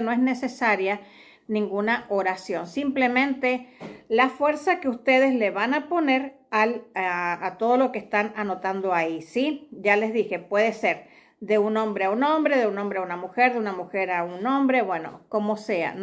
no es necesaria ninguna oración. Simplemente la fuerza que ustedes le van a poner a, a, todo lo que están anotando ahí, ¿sí? Ya les dije, puede ser de un hombre a un hombre, de un hombre a una mujer, de una mujer a un hombre, bueno, como sea.